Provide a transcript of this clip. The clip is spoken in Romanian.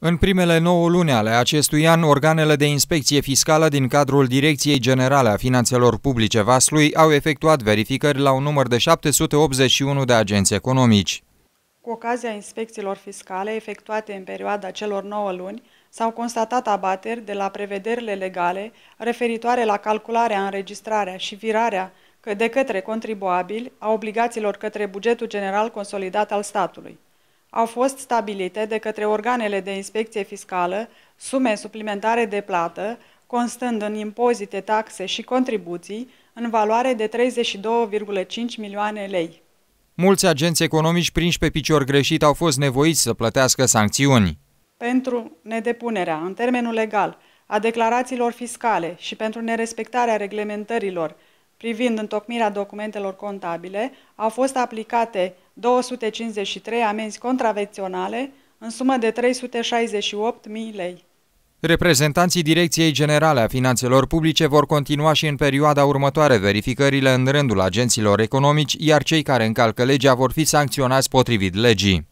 În primele nouă luni ale acestui an, organele de inspecție fiscală din cadrul Direcției Generale a Finanțelor Publice Vaslui au efectuat verificări la un număr de 781 de agenți economici. Cu ocazia inspecțiilor fiscale efectuate în perioada celor 9 luni, s-au constatat abateri de la prevederile legale referitoare la calcularea, înregistrarea și virarea de către contribuabili a obligațiilor către bugetul general consolidat al statului. Au fost stabilite de către organele de inspecție fiscală sume suplimentare de plată, constând în impozite, taxe și contribuții, în valoare de 32,5 milioane lei. Mulți agenți economici prinși pe picior greșit au fost nevoiți să plătească sancțiuni. Pentru nedepunerea, în termenul legal, a declarațiilor fiscale și pentru nerespectarea reglementărilor privind întocmirea documentelor contabile, au fost aplicate 253 amenzi contravenționale în sumă de 368.000 lei. Reprezentanții Direcției Generale a Finanțelor Publice vor continua și în perioada următoare verificările în rândul agenților economici, iar cei care încalcă legea vor fi sancționați potrivit legii.